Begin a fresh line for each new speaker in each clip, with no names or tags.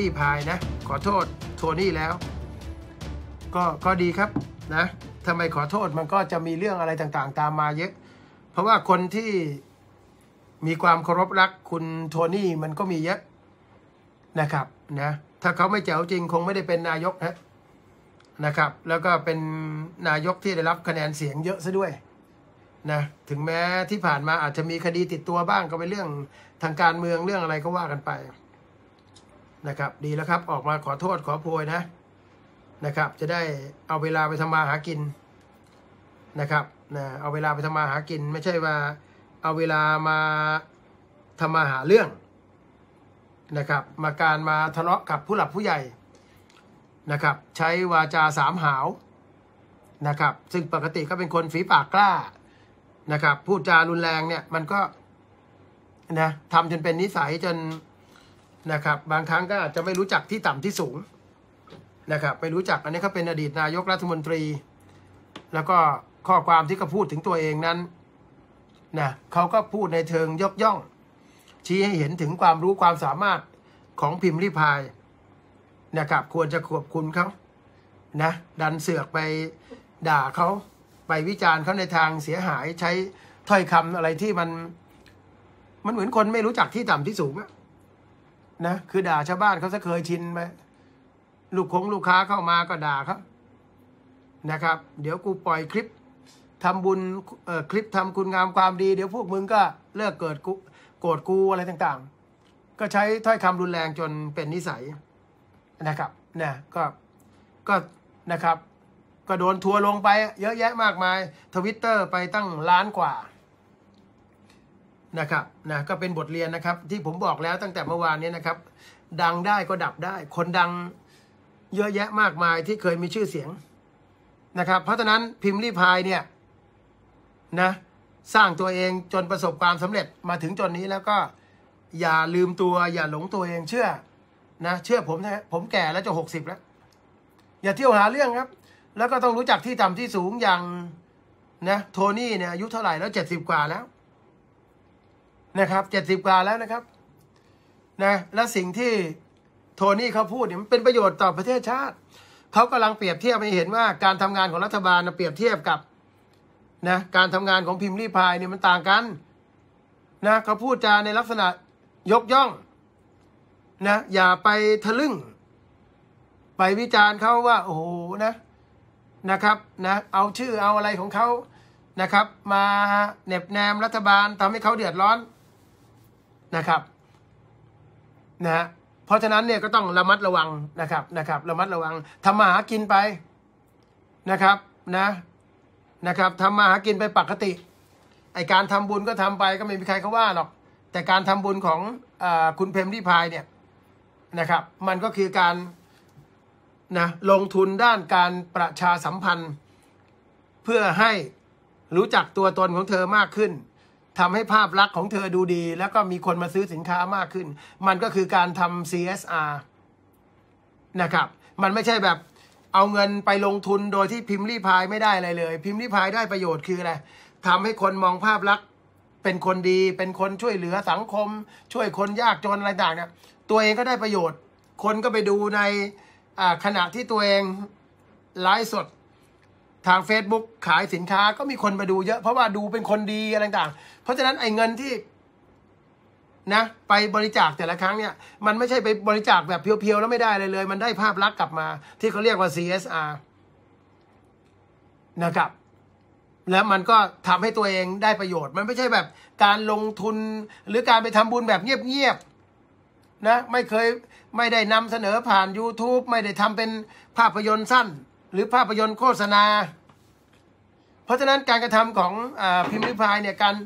ลี่พายนะขอโทษโทนี่แล้วก็ก็ดีครับ นะทำไมขอโทษมันก็จะมีเรื่องอะไรต่างๆ ตามมาเยอะ เพราะว่าคนที่มีความเคารพรักคุณโทนี่มันก็มีเยอะนะครับนะถ้าเขาไม่แจ๋วจริงคงไม่ได้เป็นนายกนะนะครับ แล้วก็เป็นนายกที่ได้รับคะแนนเสียงเยอะซะด้วยนะถึงแม้ที่ผ่านมาอาจจะมีคดีติดตัวบ้างก็เป็นเรื่องทางการเมืองเรื่องอะไรก็ว่ากันไปนะครับดีแล้วครับออกมาขอโทษขอโพยนะนะครับ จะได้เอาเวลาไปทำมาหากินนะครับนะเอาเวลาไปทำมาหากินไม่ใช่ว่า เอาเวลามาทำมาหาเรื่องนะครับ มาการมาทะเลาะกับผู้หลักผู้ใหญ่นะครับ ใช้วาจาสามหาวนะครับ ซึ่งปกติก็เป็นคนฝีปากกล้านะครับพูดจารุนแรงเนี่ยมันก็นะทำจนเป็นนิสัยจนนะครับบางครั้งก็อาจจะไม่รู้จักที่ต่ำที่สูง นะครับไม่รู้จักอันนี้เขาเป็นอดีตนายกรัฐมนตรี แล้วก็ข้อความที่เขาพูดถึงตัวเองนั้นนะเขาก็พูดในเชิงยกย่อง ชี้ให้เห็นถึงความรู้ความสามารถของพิมพ์ริพายนะครับ ควรจะขอบคุณเขานะดันเสือกไปด่าเขาไปวิจารณ์เขาในทางเสียหายใช้ถ้อยคำอะไรที่มัน มันเหมือนคนไม่รู้จักที่ต่ำที่สูงอะนะคือด่าชาวบ้านเขาจะเคยชินไหมลูกคงลูกค้าเข้ามาก็ด่าครับนะครับ เดี๋ยวกูปล่อยคลิป ทำบุญเออ่คลิปทำคุณงามความดี เดี๋ยวพวกมึงก็เลิกเกิดกูโกรธกูอะไรต่างๆ ก็ใช้ถ้อยคำรุนแรงจนเป็นนิสัยนะครับนะก็ก็นะครับก็โดนทัวลงไปเยอะแยะมากมาย ทวิตเตอร์ไปตั้งล้านกว่านะครับนะก็เป็นบทเรียนนะครับ ที่ผมบอกแล้วตั้งแต่เมื่อวานนี้นะครับ ดังได้ก็ดับได้ คนดัง เยอะแยะมากมายที่เคยมีชื่อเสียงนะครับ เพราะฉะนั้นพิมพ์รีพายเนี่ยนะ สร้างตัวเองจนประสบความสำเร็จมาถึงจนนี้แล้วก็อย่าลืมตัว อย่าหลงตัวเองเชื่อนะเชื่อผมนะผมแก่แล้วจะหกสิบแล้ว อย่าเที่ยวหาเรื่องครับ แล้วก็ต้องรู้จักที่ต่ำที่สูงอย่างนะโทนี่เนี่ยอายุเท่าไหร่แล้วเจ็ดสิบกว่าแล้วนะครับเจ็ดสิบกว่าแล้วนะครับนะและสิ่งที่โทนี่เขาพูดเนี่ยมันเป็นประโยชน์ต่อประเทศชาติเขากำลังเปรียบเทียบให้เห็นว่าการทำงานของรัฐบาลเปรียบเทียบกับนะการทำงานของพิมพ์รีพายเนี่ยมันต่างกันนะเขาพูดจาในลักษณะยกย่องนะ อย่าไปทะลึ่ง ไปวิจารณ์เขาว่าโอ้โหนะนะครับนะ เอาชื่อเอาอะไรของเขานะครับ มาเน็บแนมรัฐบาลทำให้เขาเดือดร้อนนะครับนะฮะเพราะฉะนั้นเนี่ยก็ต้องระมัดระวังนะครับนะครับระมัดระวังทำมาหากินไปนะครับนะนะครับทำมาหากินไปปกติไอการทำบุญก็ทำไปก็ไม่มีใครเขาว่าหรอกแต่การทำบุญของอคุณเพมรีพายเนี่ยนะครับ มันก็คือการนะลงทุนด้านการประชาสัมพันธ์ เพื่อให้รู้จักตัวตนของเธอมากขึ้นทำให้ภาพลักษณ์ของเธอดูดี แล้วก็มีคนมาซื้อสินค้ามากขึ้น มันก็คือการทำ CSR นะครับ มันไม่ใช่แบบเอาเงินไปลงทุนโดยที่พิมพ์รีพายไม่ได้อะไรเลย พิมพ์รีพายได้ประโยชน์คืออะไรทำให้คนมองภาพลักษณ์เป็นคนดี เป็นคนช่วยเหลือสังคม ช่วยคนยากจนอะไรต่างเนี่ย ตัวเองก็ได้ประโยชน์ คนก็ไปดูในขณะที่ตัวเองไลฟ์สดทาง Facebook ขายสินค้าก็มีคนมาดูเยอะ เพราะว่าดูเป็นคนดีอะไรต่างเพราะฉะนั้นไอ้เงินที่นะ ไปบริจาคแต่ละครั้งเนี่ย มันไม่ใช่ไปบริจาคแบบเพียวๆ แล้วไม่ได้เลยเลย มันได้ภาพลักษณ์กลับมา ที่เขาเรียกว่า CSR นะครับ แล้วมันก็ทำให้ตัวเองได้ประโยชน์ มันไม่ใช่แบบการลงทุนหรือการไปทำบุญแบบเงียบๆนะ ไม่เคยไม่ได้นำเสนอผ่าน YouTube ไม่ได้ทำเป็นภาพยนตร์สั้นหรือภาพยนตร์โฆษณา เพราะฉะนั้นการกระทำของอพิมพ์ริพายเนี่ยการ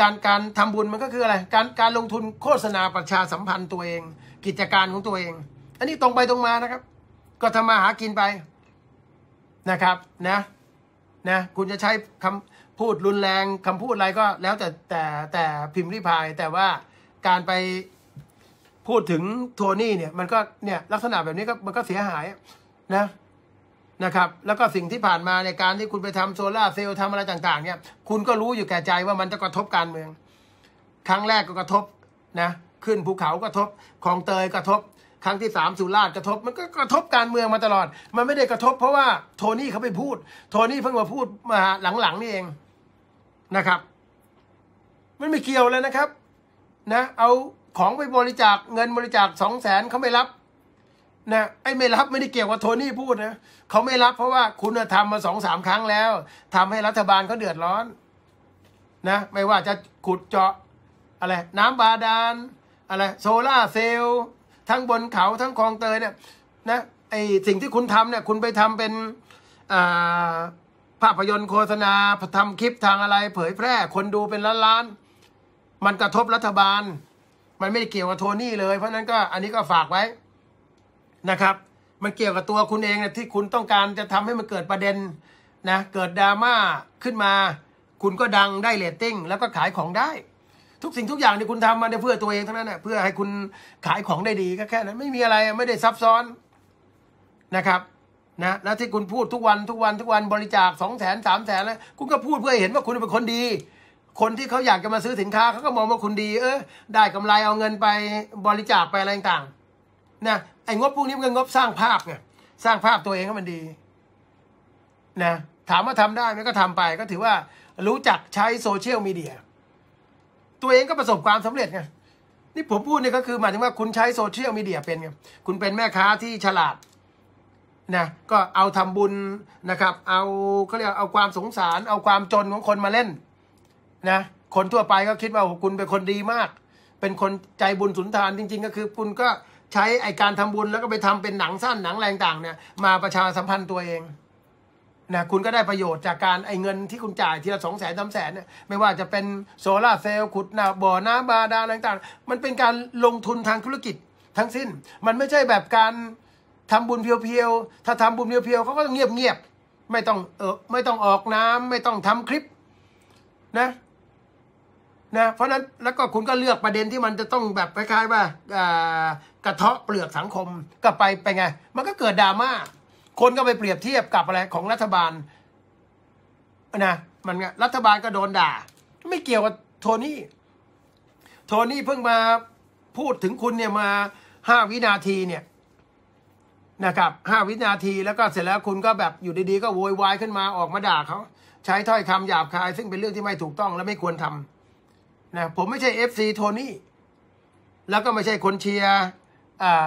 การการทำบุญมันก็คืออะไร การการลงทุนโฆษณาประชาสัมพันธ์ตัวเอง กิจการของตัวเอง อันนี้ตรงไปตรงมานะครับ ก็ทำมาหากินไปนะครับนะนะคุณจะใช้คำพูดรุนแรงคำพูดอะไรก็แล้วแต่แต่แต่พิมพ์ริพาย แต่ว่าการไปพูดถึงโทนี่เนี่ย มันก็เนี่ยลักษณะแบบนี้ก็มันก็เสียหายนะนะครับแล้วก็สิ่งที่ผ่านมาในการที่คุณไปทำโซล่าเซลล์ทำอะไรต่าง ๆ เนี่ย คุณก็รู้อยู่แก่ใจว่ามันจะกระทบการเมือง ครั้งแรกก็กระทบนะขึ้นภูเขากระทบคลองเตยกระทบ ครั้งที่สามสุราษฎร์กระทบ มันก็กระทบการเมืองมาตลอด มันไม่ได้กระทบเพราะว่าโทนี่เขาไปพูดโทนี่เพิ่งมาพูดมาหลังๆนี่เองนะครับมันไม่เกี่ยวเลยนะครับนะเอาของไปบริจาคเงินบริจาคสองแสนเขาไม่รับนะไอ้ไม่รับไม่ได้เกี่ยวกับโทนี่พูดนะเขาไม่รับเพราะว่าคุณทำมาสองสามครั้งแล้ว ทำให้รัฐบาลเขาเดือดร้อน นะ ไม่ว่าจะขุดเจาะอะไร น้ำบาดาลอะไร โซล่าเซลล์ทั้งบนเขาทั้งคลองเตยเนี่ยนะไอสิ่งที่คุณทำเนี่ย คุณไปทำเป็นภาพยนตร์โฆษณาทำคลิปทางอะไร เผยแพร่ คนดูเป็นล้านล้านมันกระทบรัฐบาล มันไม่ได้เกี่ยวกับโทนี่เลย เพราะนั้นก็อันนี้ก็ฝากไว้นะครับ มันเกี่ยวกับตัวคุณเองนะที่คุณต้องการจะทำให้มันเกิดประเด็น นะ เกิดดราม่าขึ้นมา คุณก็ดังได้เรตติ้งแล้วก็ขายของได้ ทุกสิ่งทุกอย่างที่คุณทำมาเพื่อตัวเองเท่านั้นแหละเพื่อให้คุณขายของได้ดีก็แค่นั้นไม่มีอะไรไม่ได้ซับซ้อนนะครับ นะแล้วที่คุณพูดทุกวันทุกวัน ทุกวันบริจาคสองแสนสามแสนแล้วคุณก็พูดเพื่อเห็นว่าคุณเป็นคนดี คนที่เขาอยากจะมาซื้อสินค้าเขาก็มองว่าคุณดี เออได้กำไรเอาเงินไปบริจาคไปอะไรต่างนะไอ้งบพวกนี้มันงบสร้างภาพไงสร้างภาพตัวเองให้มันดีนะถามว่าทำได้ไหมก็ทำไป ก็ถือว่ารู้จักใช้โซเชียลมีเดียตัวเองก็ประสบความสำเร็จไงนี่ผมพูดเนี่ยก็คือหมายถึงว่า คุณใช้โซเชียลมีเดียเป็นไงคุณเป็นแม่ค้าที่ฉลาดนะก็เอาทำบุญนะครับ เอาเขาเรียกเอาความสงสาร เอาความจนของคนมาเล่น นะคนทั่วไปก็คิดว่าคุณเป็นคนดีมาก เป็นคนใจบุญสุนทานจริง ๆ ก็คือ คุณก็ใช้ไอการทำบุญแล้วก็ไปทำเป็นหนังสั้นหนังแรงต่างเนี่ย มาประชาสัมพันธ์ตัวเอง นะ คุณก็ได้ประโยชน์จากการไอเงินที่คุณจ่ายทีละสองแสนสามแสนเนี่ยไม่ว่าจะเป็นโซลาเซลล์ขุดนาบ่อ น้ำบาดาลต่างๆ มันเป็นการลงทุนทางธุรกิจ ทั้งสิ้น มันไม่ใช่แบบการทำบุญเพียวๆ ถ้าทำบุญเพียวๆเขาก็ต้องเงียบๆไม่ต้องเออไม่ต้องออกน้ำ ไม่ต้องทำคลิป นะ นะ เพราะนั้นแล้วก็คุณก็เลือกประเด็นที่มันจะต้องแบบคล้ายๆว่ากระเทาะเปลือกสังคมก็ไปไปไง มันก็เกิดดราม่าคนก็ไปเปรียบเทียบกับอะไรของรัฐบาลนะมันรัฐบาลก็โดนด่า ไม่เกี่ยวกับโทนี่ โทนี่เพิ่งมาพูดถึงคุณเนี่ยมาห้าวินาทีเนี่ยนะครับห้าวินาทีแล้วก็เสร็จแล้วคุณก็แบบอยู่ดีๆ ก็โวยวายขึ้นมาออกมาด่าเขา ใช้ถ้อยคำหยาบคาย ซึ่งเป็นเรื่องที่ไม่ถูกต้องและไม่ควรทำนะผมไม่ใช่เอฟซีโทนี่แล้วก็ไม่ใช่คนเชียร์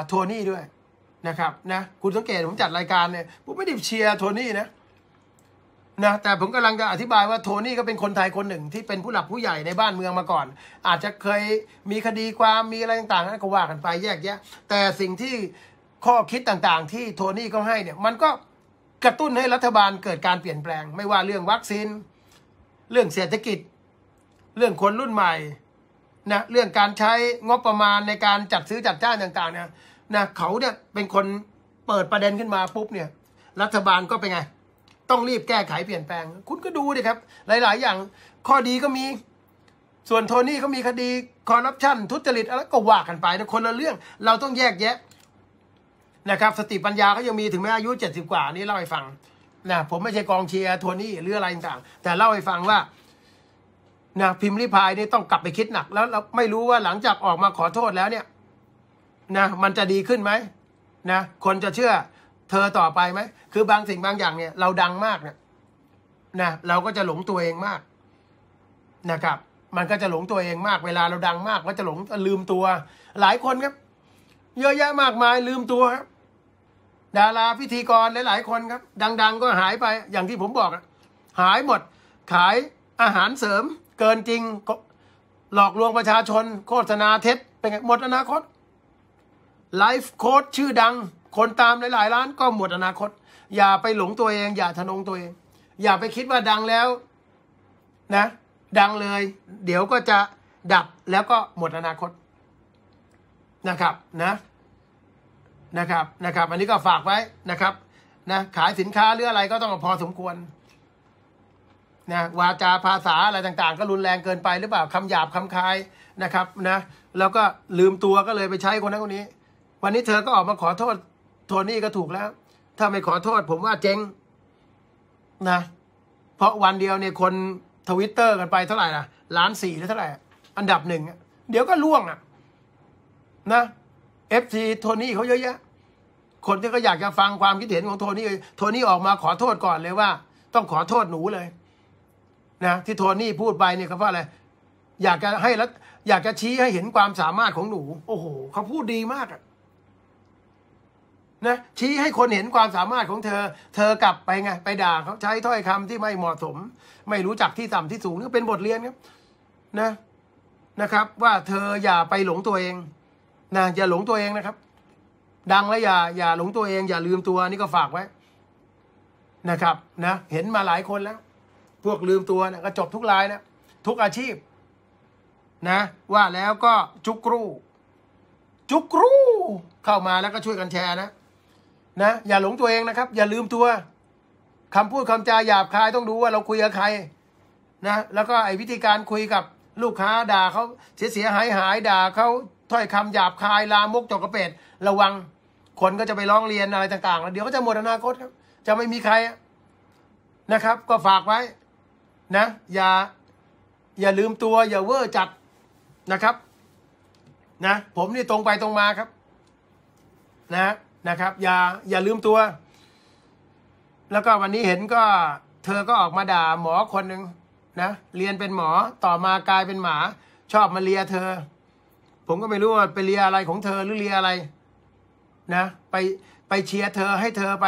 โทนี่ด้วยนะครับนะคุณสังเกต ผมจัดรายการเนี่ยผมไม่ได้เชียร์โทนี่นะนะแต่ผมกำลังจะอธิบายว่าโทนี่ก็เป็นคนไทยคนหนึ่งที่เป็นผู้หลักผู้ใหญ่ในบ้านเมืองมาก่อน อาจจะเคยมีคดีความมีอะไรต่างๆก็ว่ากันไปแยกแยะแต่สิ่งที่ข้อคิดต่างๆที่โทนี่เขาให้เนี่ย มันก็กระตุ้นให้รัฐบาลเกิดการเปลี่ยนแปลง ไม่ว่าเรื่องวัคซีนเรื่องเศรษฐกิจ เรื่องคนรุ่นใหม่นะเรื่องการใช้งบประมาณในการจัดซื้อจัดจ้างต่างๆเนี่ยนะ เขาเนี่ยเป็นคนเปิดประเด็นขึ้นมาปุ๊บเนี่ย รัฐบาลก็เป็นไง ต้องรีบแก้ไขเปลี่ยนแปลง คุณก็ดูดิครับ หลายๆอย่างข้อดีก็มี ส่วนโทนี่ก็มีคดี คอร์รัปชันทุจริตอะไรก็ว่ากันไปแต่คนละเรื่องเราต้องแยกแยะนะครับสติปัญญาก็ยังมีถึงแม้อายุ 70 กว่า นี่เล่าให้ฟังนะผมไม่ใช่กองเชียร์โทนี่หรืออะไรต่างแต่เล่าให้ฟังว่านะพิมพ์ริพายนี่ต้องกลับไปคิดหนัก แล้ว เราไม่รู้ว่าหลังจากออกมาขอโทษแล้วเนี่ยนะมันจะดีขึ้นไหมนะ คนจะเชื่อเธอต่อไปไหมคือบางสิ่งบางอย่างเนี่ยเราดังมากเนี่ยนะ เราก็จะหลงตัวเองมากนะครับ มันก็จะหลงตัวเองมาก เวลาเราดังมาก ก็จะหลงลืมตัว หลายคนครับ เยอะแยะมากมาย ลืมตัวครับดาราพิธีกรหลายๆคนครับ ดัง ๆ ก็หายไป อย่างที่ผมบอกหายหมดขายอาหารเสริมเกินจริง หลอกลวงประชาชน โฆษณาเท็จ เป็นหมดอนาคต ไลฟ์โค้ดชื่อดัง คนตามหลายๆล้านก็หมดอนาคต อย่าไปหลงตัวเอง อย่าทะนงตัวเอง อย่าไปคิดว่าดังแล้ว นะ ดังเลย เดี๋ยวก็จะดับ แล้วก็หมดอนาคต นะครับ นะ นะครับ นะครับ อันนี้ก็ฝากไว้นะครับ นะ ขายสินค้า หรืออะไรก็ต้องพอสมควรนะวาจาภาษาอะไรต่างๆ ก็รุนแรงเกินไปหรือเปล่าคำหยาบคำคายนะครับ นะ แล้วก็ลืมตัวก็เลยไปใช้คนนั้นคนนี้ วันนี้เธอก็ออกมาขอโทษ โทนี่ก็ถูกแล้ว ถ้าไม่ขอโทษผมว่าเจ๊งนะ เพราะวันเดียวเนี่ยคนทวิตเตอร์กันไปเท่าไหร่นะล้านสี่หรือเท่าไหร่ อันดับหนึ่งเดี๋ยวก็ล่วงอ่ะ นะเอฟซีโทนี่เขาเยอะแยะคนที่ก็อยากจะฟังความคิดเห็นของโทนี่โทนี่ออกมาขอโทษก่อนเลยว่า ต้องขอโทษหนูเลยนะที่โทนี่พูดไปเนี่ยเขาว่าอะไรอยากจะให้รัฐอยากจะชี้ให้เห็นความสามารถของหนู โอ้โหเขาพูดดีมากอะนะชี้ให้คนเห็นความสามารถของเธอ เธอกลับไปไงไปด่าเขาใช้ถ้อยคำที่ไม่เหมาะสม ไม่รู้จักที่ต่ำที่สูงนี่เป็นบทเรียนครับนะนะครับ ว่าเธออย่าไปหลงตัวเองนะอย่าหลงตัวเองนะครับ ดังแล้วอย่าอย่าหลงตัวเอง อย่าลืมตัวนี่ก็ฝากไว้นะครับนะเห็นมาหลายคนแล้วพวกลืมตัวนะก็จบทุกรายนะทุกอาชีพ นะว่าแล้วก็จุกรูจุกรูเข้ามาแล้วก็ช่วยกันแชร์นะนะอย่าหลงตัวเองนะครับ อย่าลืมตัวคำพูดคำจาหยาบคายต้องดูว่าเราคุยกับใครนะแล้วก็ไอ้วิธีการคุยกับ ลูกค้าด่าเขาเสียเสียหายหายด่าเขาถ้อยคำหยาบคาย ลามกจกกระเป็ดระวังคนก็จะไปร้องเรียนอะไรต่างๆแล้วเดี๋ยวก็จะหมดอนาคตครับจะไม่มีใครนะครับ ก็ฝากไว้นะ อย่าอย่าลืมตัว อย่าเวอร์จัดนะครับ นะ ผมนี่ตรงไปตรงมาครับ นะนะครับ อย่าอย่าลืมตัว แล้วก็วันนี้เห็นก็ เธอก็ออกมาด่าหมอคนหนึ่งนะเรียนเป็นหมอต่อมากลายเป็นหมา ชอบมาเลียเธอ ผมก็ไม่รู้ว่าไปเลียอะไรของเธอหรือเลียอะไรนะไปไปเชียร์เธอให้เธอไป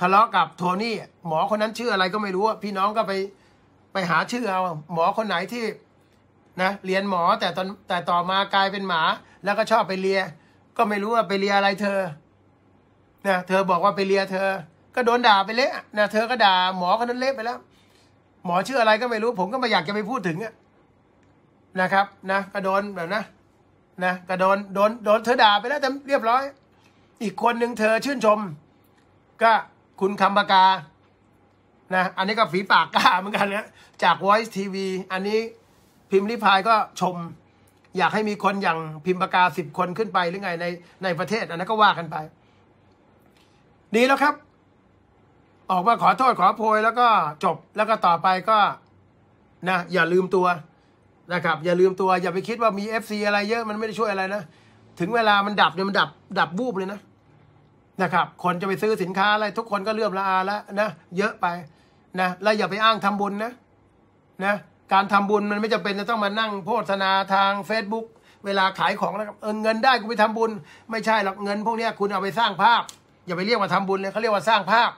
ทะเลาะกับโทนี่หมอคนนั้นชื่ออะไรก็ไม่รู้พี่น้องก็ไปไปหาชื่อเอาหมอคนไหนที่ นะเรียนหมอแต่ตอน แต่ต่อมากลายเป็นหมา แล้วก็ชอบไปเลีย ก็ไม่รู้ว่าไปเลียอะไรเธอนะเธอบอกว่าไปเลีย เธอ ก็โดนด่าไปเละนะเธอก็ด่า หมอคนนั้นเละไปแล้ว หมอชื่ออะไรก็ไม่รู้ ผมก็ไม่อยากจะไปพูดถึงนะครับ นะก็โดนแบบนะ นะก็โดนโดนโดน เธอด่าไปแล้วแต่เรียบร้อย อีกคนหนึ่งเธอชื่นชมก็คุณคำปากานะอันนี้ก็ฝีปากกล้าเหมือนกันนะจาก Voice TV อันนี้พิมพ์ริพายก็ชม อยากให้มีคนอย่างพิมพ์ปากกาสิบคนขึ้นไปหรือไงในในประเทศอันนั้นก็ว่ากันไป ดีแล้วครับ ออกมาขอโทษ ขอโพย แล้วก็จบแล้วก็ต่อไปก็นะ อย่าลืมตัวนะครับ อย่าลืมตัวอย่าไปคิดว่ามี FC อะไรเยอะมันไม่ได้ช่วยอะไรนะถึงเวลามันดับเนี่ยมันดับดับบูบเลยนะนะครับ คนจะไปซื้อสินค้าอะไร ทุกคนก็เลื่อมละอาแล้วนะเยอะไปนะแล้วอย่าไปอ้างทำบุญนะ นะการทำบุญมันไม่จำเป็นจะต้องมานั่งโฆษณาทาง Facebook เวลาขายของนะ้วเออเงินได้กูไปทำบุญไม่ใช่หรอกเงินพวกนี้คุณเอาไปสร้างภาพ อย่าไปเรียกว่าทำบุญเลยเขาเรียกว่าสร้างภาพ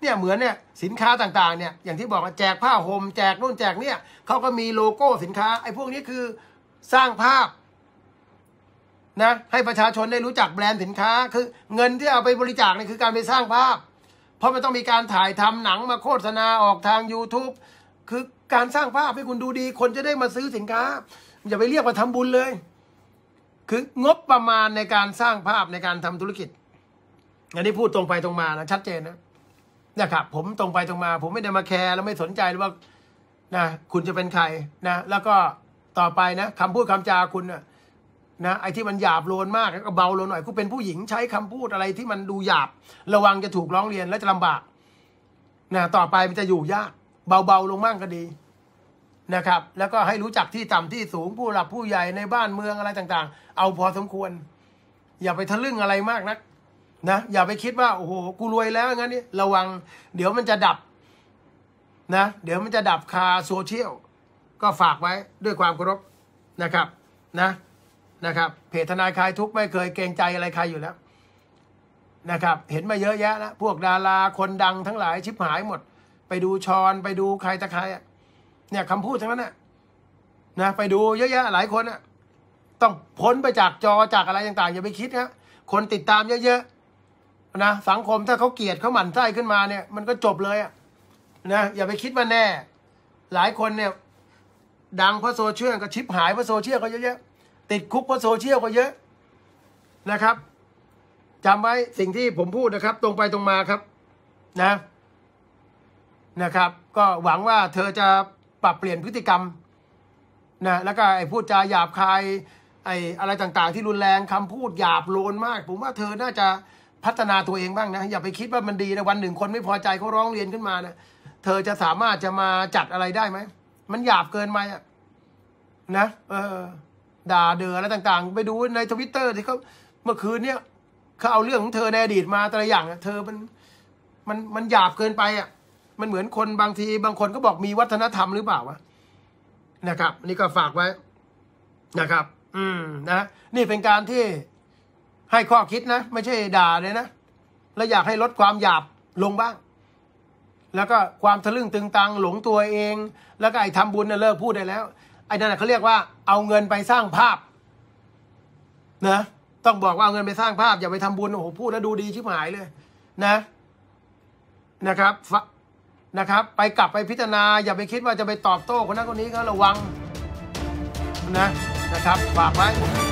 เนี่ยเหมือนเนี่ยสินค้าต่างๆเนี่ยอย่างที่บอกาแจกผ้าห่มแจกนู่นแจกเนี่ยเขาก็มีโลโก้สินค้าไอ้พวกนี้คือสร้างภาพ นะ ให้ประชาชนได้รู้จักแบรนด์สินค้าคือ เงินที่เอาไปบริจาคเนี่ยคือการไปสร้างภาพเพราะมันต้องมีการถ่ายทำหนังมาโฆษณาออกทาง YouTube คือการสร้างภาพให้คุณดูดี คนจะได้มาซื้อสินค้า อย่าไปเรียกว่าทำบุญเลย คืองบประมาณในการสร้างภาพในการทำธุรกิจ อันนี้พูดตรงไปตรงมานะชัดเจนนะนะครับผมตรงไปตรงมา ผมไม่ได้มาแคร์ แล้วไม่สนใจหรือว่านะคุณจะเป็นใครนะแล้วก็ต่อไปนะคำพูดคำจาคุณนะนะไอ้ที่มันหยาบโลนมากก็เบาลงหน่อยกูเป็นผู้หญิงใช้คำพูดอะไรที่มันดูหยาบ ระวังจะถูกร้องเรียนและจะลำบากนะต่อไปมันจะอยู่ยากเบาๆลงมั่งก็ดี นะครับ แล้วก็ให้รู้จักที่ต่ำที่สูงผู้หลับผู้ใหญ่ในบ้านเมืองอะไรต่าง ๆ เอาพอสมควร อย่าไปทะลึ่งอะไรมากนัก นะ อย่าไปคิดว่า โอ้โหกูรวยแล้วงั้นนี่ระวัง เดี๋ยวมันจะดับ นะเดี๋ยวมันจะดับคาโซเชียลก็ฝากไว้ด้วยความเคารพนะครับ นะนะครับเพจทนายคลายทุกไม่เคยเกรงใจอะไรใครอยู่แล้วนะครับ เห็นมาเยอะแยะแล้วพวกดาราคนดังทั้งหลาย ชิบหายหมด ไปดูชอน ไปดูใครตะใครอ่ะ เนี่ยคำพูดทั้งนั้นน่ะนะ ไปดูเยอะแยะ หลายคนอ่ะต้องพ้นไปจากจอจากอะไรต่างๆ อย่าไปคิดนะคนติดตามเยอะๆนะสังคมถ้าเขาเกลียดเขาหมั่นไส้ขึ้นมาเนี่ย มันก็จบเลยอ่ะ นะ อย่าไปคิดว่าแน่ หลายคนเนี่ย ดังเพราะโซเชียลก็ชิบหายเพราะโซเชียลก็เยอะแยะติดคุกเพราะโซเชียลก็เยอะ นะครับจำไว้สิ่งที่ผมพูดนะครับ ตรงไปตรงมาครับ นะ นะครับ ก็หวังว่าเธอจะปรับเปลี่ยนพฤติกรรม นะ แล้วก็ไอ้พูดจาหยาบคายไอ้อะไรต่างๆ ที่รุนแรงคำพูดหยาบโลนมาก ผมว่าเธอน่าจะพัฒนาตัวเองบ้างนะ อย่าไปคิดว่ามันดีนะ วันหนึ่งคนไม่พอใจเขาร้องเรียนขึ้นมานะเธอจะสามารถจะมาจัดอะไรได้ไหมมันหยาบเกินไปอ่ะ นะเออด่าเดืออะไรต่าง ๆ ไปดูในทวิตเตอร์ที่เขาเมื่อคืนเนี่ยเขาเอาเรื่องของเธอในอดีตมาแต่ละอย่าง เธอมัน มันมันหยาบเกินไปอ่ะ มันเหมือนคนบางที บางคนก็บอกมีวัฒนธรรมหรือเปล่าวะนะครับนี่ก็ฝากไว้นะครับ อืมนะนี่เป็นการที่ให้ข้อคิดนะ ไม่ใช่ด่าเลยนะ และอยากให้ลดความหยาบลงบ้าง แล้วก็ความทะลึ่งตึงตังหลงตัวเอง แล้วก็ไอ้ทำบุญเนี่ยเลิกพูดได้แล้วไอ้นั่นเขาเรียกว่าเอาเงินไปสร้างภาพนะต้องบอกว่าเอาเงินไปสร้างภาพ อย่าไปทำบุญโอ้โหพูดแล้วดูดีชิบหายเลย นะ นะครับ นะครับ ไปกลับไปพิจารณาอย่าไปคิดว่าจะไปตอบโต้คนนั้นคนนี้ก็ระวังนะ นะครับฝากไว้